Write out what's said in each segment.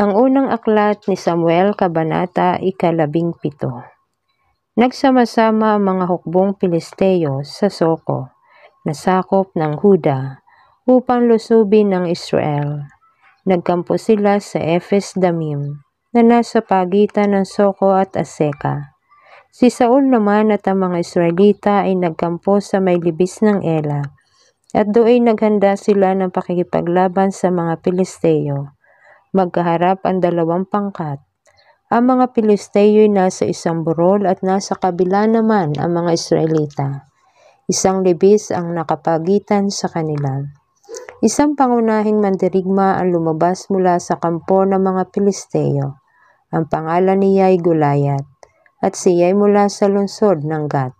Ang unang aklat ni Samuel Kabanata, ikalabing pito. Nagsama-sama ang mga hukbong Pilisteo sa Soko, nasakop ng Huda, upang lusubin ng Israel. Nagkampo sila sa Efes Damim, na nasa pagitan ng Soko at Aseka. Si Saul naman at ang mga Israelita ay nagkampo sa may libis ng Ela, at doon ay naghanda sila ng pakikipaglaban sa mga Pilisteo. Magkaharap ang dalawang pangkat. Ang mga Pilisteyo'y nasa isang burol at nasa kabila naman ang mga Israelita. Isang libis ang nakapagitan sa kanila. Isang pangunahing mandirigma ang lumabas mula sa kampo ng mga Pilisteyo. Ang pangalan niya ay Gulayat at siya ay mula sa lungsod ng Gat.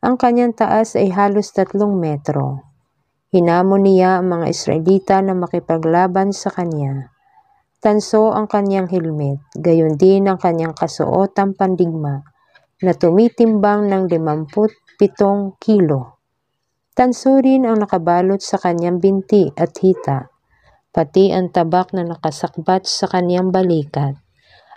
Ang kanyang taas ay halos tatlong metro. Hinamon niya ang mga Israelita na makipaglaban sa kanya. Tanso ang kanyang helmet, gayon din ang kanyang kasuotang pandigma na tumitimbang ng 57 kilo. Tanso rin ang nakabalot sa kanyang binti at hita, pati ang tabak na nakasakbat sa kanyang balikat.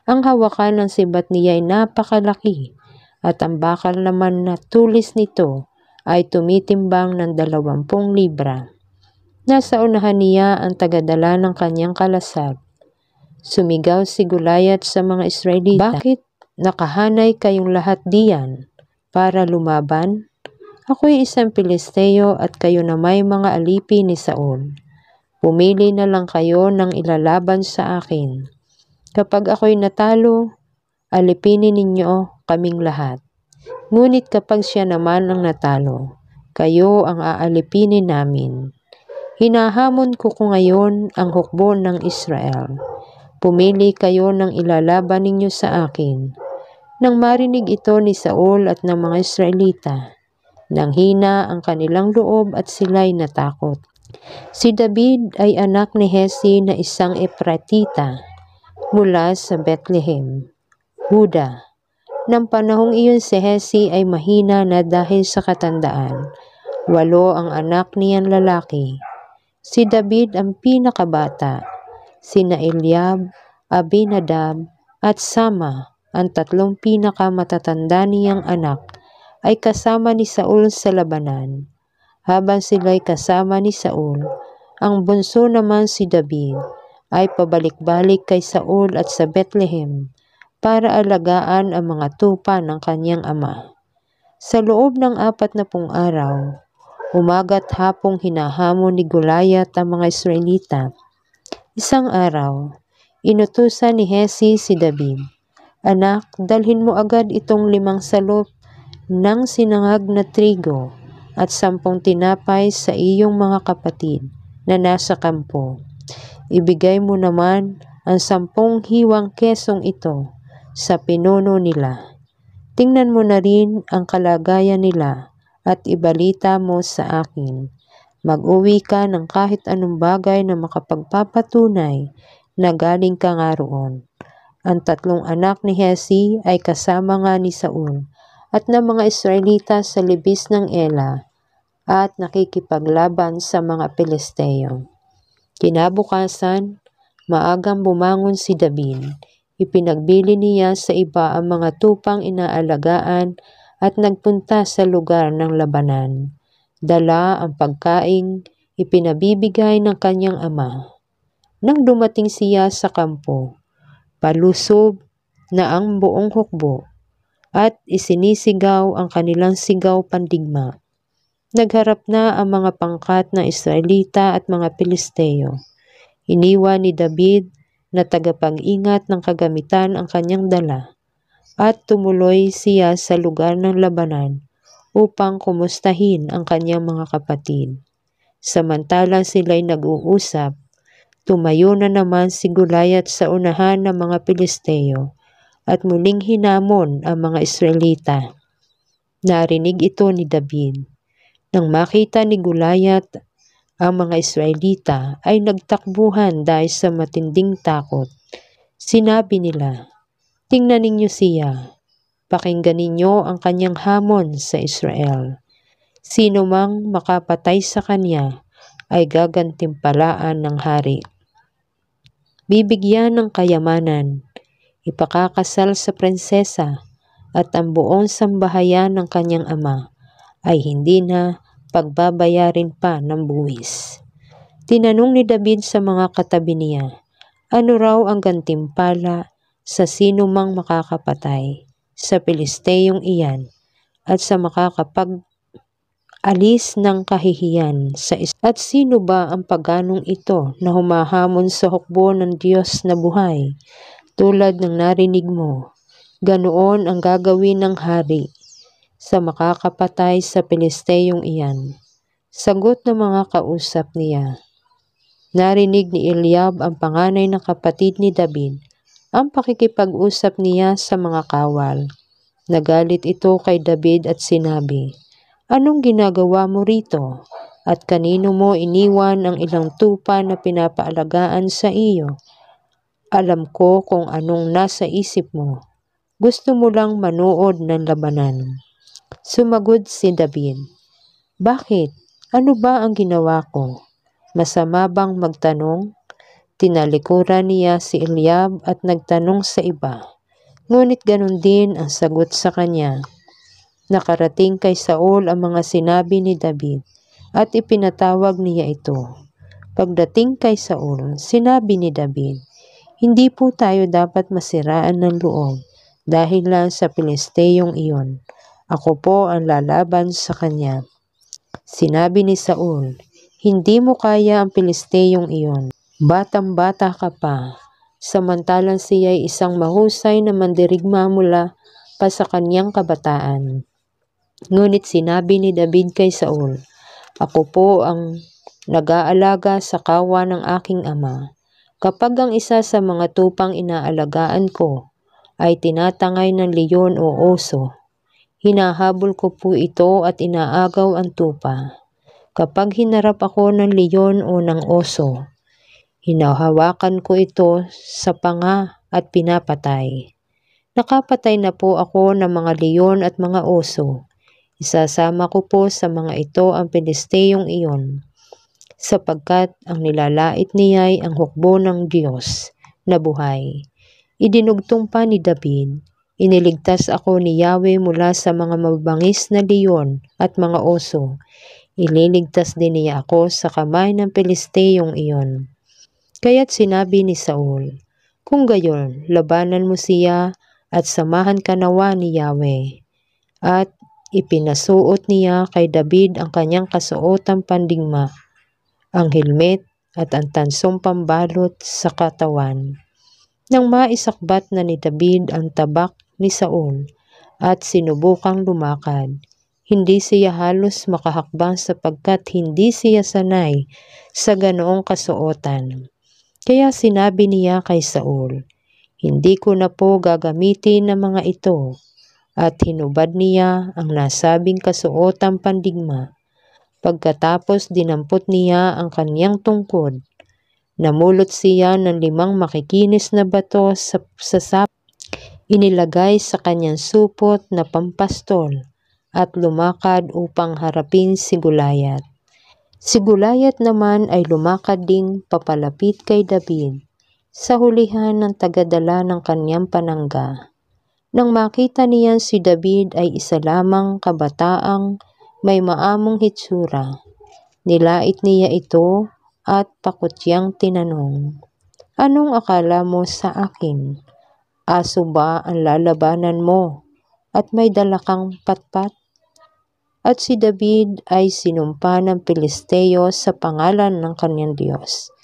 Ang hawakan ng sibat niya ay napakalaki at ang bakal naman na tulis nito ay tumitimbang ng 20 libra. Nasa unahan niya ang tagadala ng kanyang kalasag Sumigaw si Gulayat sa mga Israelita, Bakit nakahanay kayong lahat diyan para lumaban? Ako'y isang Pilisteo at kayo na may mga alipi ni Saul. Pumili na lang kayo ng ilalaban sa akin. Kapag ako'y natalo, alipinin ninyo kaming lahat. Ngunit kapag siya naman ang natalo, kayo ang aalipinin namin. Hinahamon ko ko ngayon ang hukbo ng Israel Pumili kayo ng ilalaban ninyo sa akin. Nang marinig ito ni Saul at ng mga Israelita, nang hina ang kanilang loob at sila'y natakot. Si David ay anak ni Hesi na isang Efratita mula sa Bethlehem, Huda. Nang panahong iyon si Hesi ay mahina na dahil sa katandaan. Walo ang anak niyang lalaki. Si David ang pinakabata sina Eliab, Abinadab, at Sama, ang tatlong pinakamatatanda niyang anak, ay kasama ni Saul sa labanan. Habang sila'y kasama ni Saul, ang bunso naman si David ay pabalik-balik kay Saul at sa Bethlehem para alagaan ang mga tupa ng kanyang ama. Sa loob ng apat na pung araw, umaga't hapong hinahamon ni Gulayat ang mga Israelita Isang araw, inutusan ni Hesi si David, Anak, dalhin mo agad itong limang salop ng sinangag na trigo at sampung tinapay sa iyong mga kapatid na nasa kampo. Ibigay mo naman ang sampung hiwang kesong ito sa pinuno nila. Tingnan mo na rin ang kalagayan nila at ibalita mo sa akin Mag-uwi ka ng kahit anong bagay na makapagpapatunay na galing ka nga roon. Ang tatlong anak ni Hesi ay kasama nga ni Saul at ng mga Israelita sa libis ng Ela at nakikipaglaban sa mga Pilisteo. Kinabukasan, maagang bumangon si Dabin. Ipinagbili niya sa iba ang mga tupang inaalagaan at nagpunta sa lugar ng labanan dala ang pagkain, ipinabibigay ng kanyang ama. Nang dumating siya sa kampo, palusob na ang buong hukbo at isinisigaw ang kanilang sigaw pandigma. Nagharap na ang mga pangkat ng Israelita at mga Pilisteo. Iniwan ni David na tagapag-ingat ng kagamitan ang kanyang dala at tumuloy siya sa lugar ng labanan upang kumustahin ang kanyang mga kapatid. Samantalang sila'y nag-uusap, tumayo na naman si Gulayat sa unahan ng mga Pilisteo at muling hinamon ang mga Israelita. Narinig ito ni David. Nang makita ni Gulayat ang mga Israelita ay nagtakbuhan dahil sa matinding takot. Sinabi nila, Tingnan ninyo siya, Pakinggan ninyo ang kanyang hamon sa Israel. Sino mang makapatay sa kanya ay gagantimpalaan ng hari. Bibigyan ng kayamanan, ipakakasal sa prinsesa, at ang buong sambahayan ng kanyang ama ay hindi na pagbabayarin pa ng buwis. Tinanong ni David sa mga katabi niya, ano raw ang gantimpala sa sino mang makakapatay? sa Pilisteyong iyan at sa makakapag alis ng kahihiyan sa is At sino ba ang paganong ito na humahamon sa hukbo ng Diyos na buhay tulad ng narinig mo? Ganoon ang gagawin ng hari sa makakapatay sa Pilisteyong iyan. Sagot ng mga kausap niya. Narinig ni Eliab ang panganay na kapatid ni David ang pakikipag-usap niya sa mga kawal. Nagalit ito kay David at sinabi, Anong ginagawa mo rito? At kanino mo iniwan ang ilang tupa na pinapaalagaan sa iyo? Alam ko kung anong nasa isip mo. Gusto mo lang manood ng labanan. Sumagod si David, Bakit? Ano ba ang ginawa ko? Masama bang magtanong? Tinalikuran niya si Eliab at nagtanong sa iba. Ngunit ganun din ang sagot sa kanya. Nakarating kay Saul ang mga sinabi ni David at ipinatawag niya ito. Pagdating kay Saul, sinabi ni David, Hindi po tayo dapat masiraan ng loob dahil lang sa Pilisteyong iyon. Ako po ang lalaban sa kanya. Sinabi ni Saul, Hindi mo kaya ang Pilisteyong iyon. Batang-bata ka pa, samantalang siya ay isang mahusay na mandirigma mula pa sa kanyang kabataan. Ngunit sinabi ni David kay Saul, Ako po ang nag-aalaga sa kawa ng aking ama. Kapag ang isa sa mga tupang inaalagaan ko ay tinatangay ng leyon o oso, hinahabol ko po ito at inaagaw ang tupa. Kapag hinarap ako ng leyon o ng oso, Hinahawakan ko ito sa panga at pinapatay. Nakapatay na po ako ng mga leyon at mga oso. Isasama ko po sa mga ito ang Pilisteyong iyon, sapagkat ang nilalait niya'y ang hukbo ng Diyos na buhay. Idinugtong pa ni David, Iniligtas ako ni Yahweh mula sa mga mabangis na leyon at mga oso. Ililigtas din niya ako sa kamay ng Pilisteyong iyon. Kaya't sinabi ni Saul, Kung gayon, labanan mo siya at samahan ka nawa ni Yahweh. At ipinasuot niya kay David ang kanyang kasuotang pandingma, ang helmet at ang tansong pambalot sa katawan. Nang maisakbat na ni David ang tabak ni Saul at sinubukang lumakad, hindi siya halos makahakbang sapagkat hindi siya sanay sa ganoong kasuotan. Kaya sinabi niya kay Saul, Hindi ko na po gagamitin ang mga ito. At hinubad niya ang nasabing kasuotang pandigma. Pagkatapos dinampot niya ang kaniyang tungkod. Namulot siya ng limang makikinis na bato sa, sa sap. Inilagay sa kanyang supot na pampastol at lumakad upang harapin si Gulayat. Si Gulayat naman ay lumakad ding papalapit kay David sa hulihan ng tagadala ng kanyang panangga. Nang makita niyan si David ay isa lamang kabataang may maamong hitsura. Nilait niya ito at pakutyang tinanong, Anong akala mo sa akin? Aso ba ang lalabanan mo? At may dalakang patpat? at si David ay sinumpa ng Pilisteo sa pangalan ng kanyang Diyos.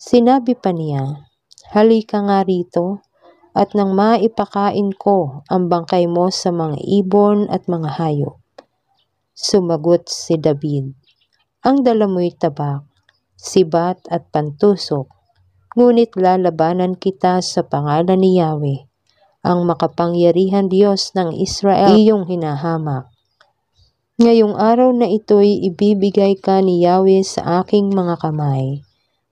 Sinabi pa niya, Halika nga rito, at nang maipakain ko ang bangkay mo sa mga ibon at mga hayop. Sumagot si David, Ang dala mo'y tabak, sibat at pantusok, ngunit lalabanan kita sa pangalan ni Yahweh, ang makapangyarihan Diyos ng Israel, iyong hinahamak Ngayong araw na ito'y ibibigay ka ni Yahweh sa aking mga kamay.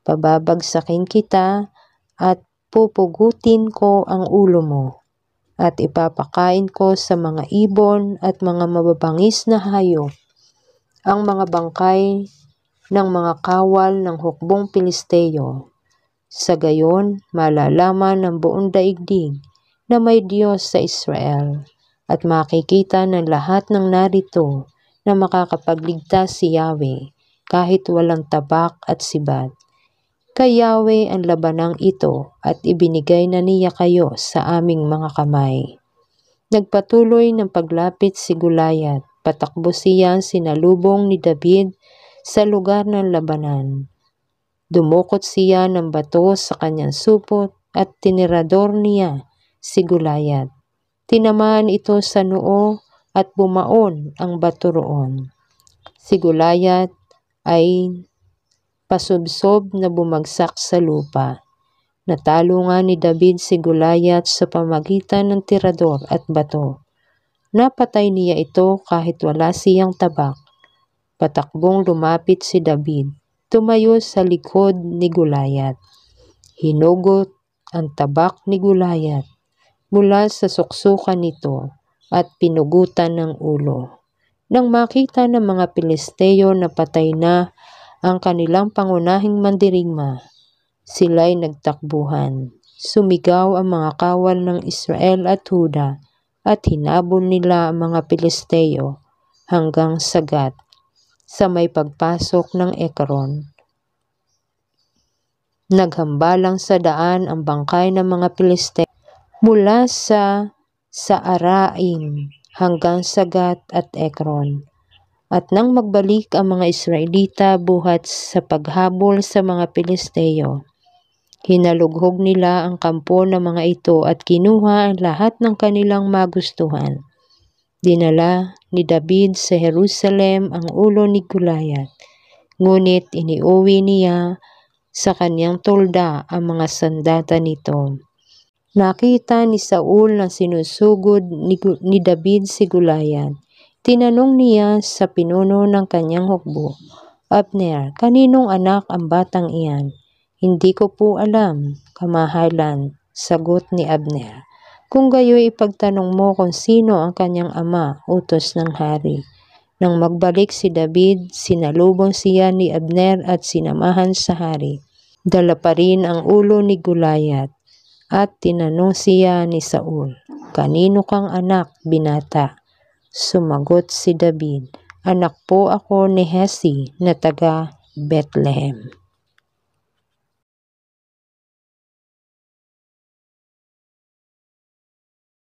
Pababagsakin kita at pupugutin ko ang ulo mo at ipapakain ko sa mga ibon at mga mababangis na hayop ang mga bangkay ng mga kawal ng hukbong Pilisteyo. Sa gayon, malalaman ng buong daigdig na may Diyos sa Israel at makikita ng lahat ng narito na makakapagligtas si Yahweh kahit walang tabak at sibat. Kay Yahweh ang labanang ito at ibinigay na niya kayo sa aming mga kamay. Nagpatuloy ng paglapit si Gulayat, patakbo siya sinalubong ni David sa lugar ng labanan. Dumukot siya ng bato sa kanyang supot at tinirador niya si Gulayat. Tinamaan ito sa noo at bumaon ang bato roon. Si Gulayat ay pasubsob na bumagsak sa lupa. Natalo nga ni David si Gulayat sa pamagitan ng tirador at bato. Napatay niya ito kahit wala siyang tabak. Patakbong lumapit si David, tumayo sa likod ni Gulayat. Hinugot ang tabak ni Gulayat mula sa suksukan nito at pinugutan ng ulo. Nang makita ng mga Pilisteo na patay na ang kanilang pangunahing mandirigma, sila'y nagtakbuhan. Sumigaw ang mga kawal ng Israel at Huda at hinabol nila ang mga Pilisteo hanggang sagat sa may pagpasok ng Ekron. Naghambalang sa daan ang bangkay ng mga Pilisteo mula sa sa Araim hanggang Sagat at Ekron. At nang magbalik ang mga Israelita buhat sa paghabol sa mga Pilisteo, hinalughog nila ang kampo ng mga ito at kinuha ang lahat ng kanilang magustuhan. Dinala ni David sa Jerusalem ang ulo ni Goliath, ngunit iniuwi niya sa kanyang tolda ang mga sandata nito. Nakita ni Saul na sinusugod ni David si Gulayan. Tinanong niya sa pinuno ng kanyang hukbo, Abner, kaninong anak ang batang iyan? Hindi ko po alam, kamahalan, sagot ni Abner. Kung gayo'y ipagtanong mo kung sino ang kanyang ama, utos ng hari. Nang magbalik si David, sinalubong siya ni Abner at sinamahan sa hari. Dala pa rin ang ulo ni Gulayat. At tinanong siya ni Saul, Kanino kang anak, binata? Sumagot si David, Anak po ako ni Hesi na taga Bethlehem.